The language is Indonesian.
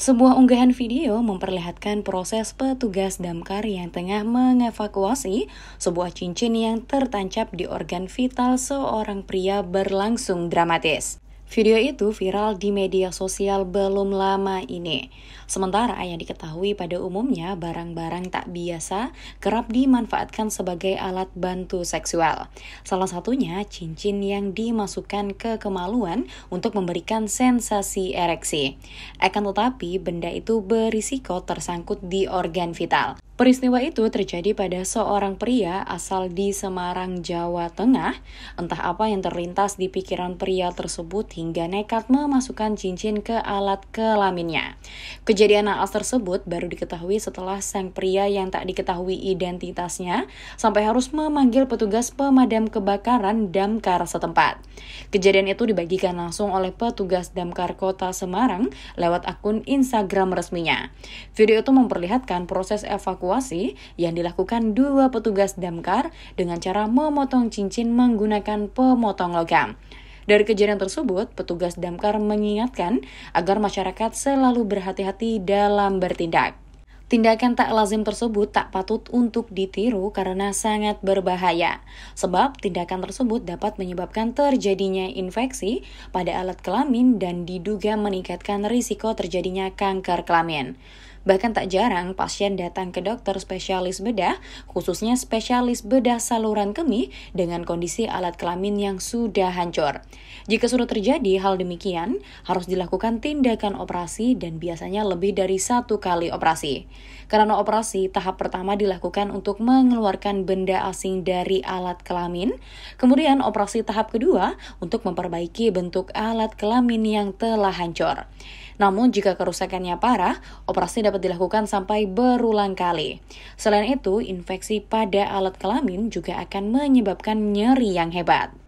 Sebuah unggahan video memperlihatkan proses petugas damkar yang tengah mengevakuasi sebuah cincin yang tertancap di organ vital seorang pria berlangsung dramatis. Video itu viral di media sosial belum lama ini. Sementara yang diketahui pada umumnya barang-barang tak biasa kerap dimanfaatkan sebagai alat bantu seksual. Salah satunya cincin yang dimasukkan ke kemaluan untuk memberikan sensasi ereksi. Akan tetapi, benda itu berisiko tersangkut di organ vital. Peristiwa itu terjadi pada seorang pria asal di Semarang, Jawa Tengah. Entah apa yang terlintas di pikiran pria tersebut hingga nekat memasukkan cincin ke alat kelaminnya. Kejadian naas tersebut baru diketahui setelah sang pria yang tak diketahui identitasnya sampai harus memanggil petugas pemadam kebakaran damkar setempat. Kejadian itu dibagikan langsung oleh petugas damkar kota Semarang lewat akun Instagram resminya. Video itu memperlihatkan proses evakuasi evakuasi yang dilakukan dua petugas damkar dengan cara memotong cincin menggunakan pemotong logam. Dari kejadian tersebut, petugas damkar mengingatkan agar masyarakat selalu berhati-hati dalam bertindak. Tindakan tak lazim tersebut tak patut untuk ditiru karena sangat berbahaya, sebab tindakan tersebut dapat menyebabkan terjadinya infeksi pada alat kelamin dan diduga meningkatkan risiko terjadinya kanker kelamin. Bahkan tak jarang pasien datang ke dokter spesialis bedah, khususnya spesialis bedah saluran kemih dengan kondisi alat kelamin yang sudah hancur. Jika sudah terjadi hal demikian, harus dilakukan tindakan operasi dan biasanya lebih dari satu kali operasi. Karena operasi tahap pertama dilakukan untuk mengeluarkan benda asing dari alat kelamin, kemudian operasi tahap kedua untuk memperbaiki bentuk alat kelamin yang telah hancur. Namun jika kerusakannya parah, operasi dapat dilakukan sampai berulang kali. Selain itu, infeksi pada alat kelamin juga akan menyebabkan nyeri yang hebat.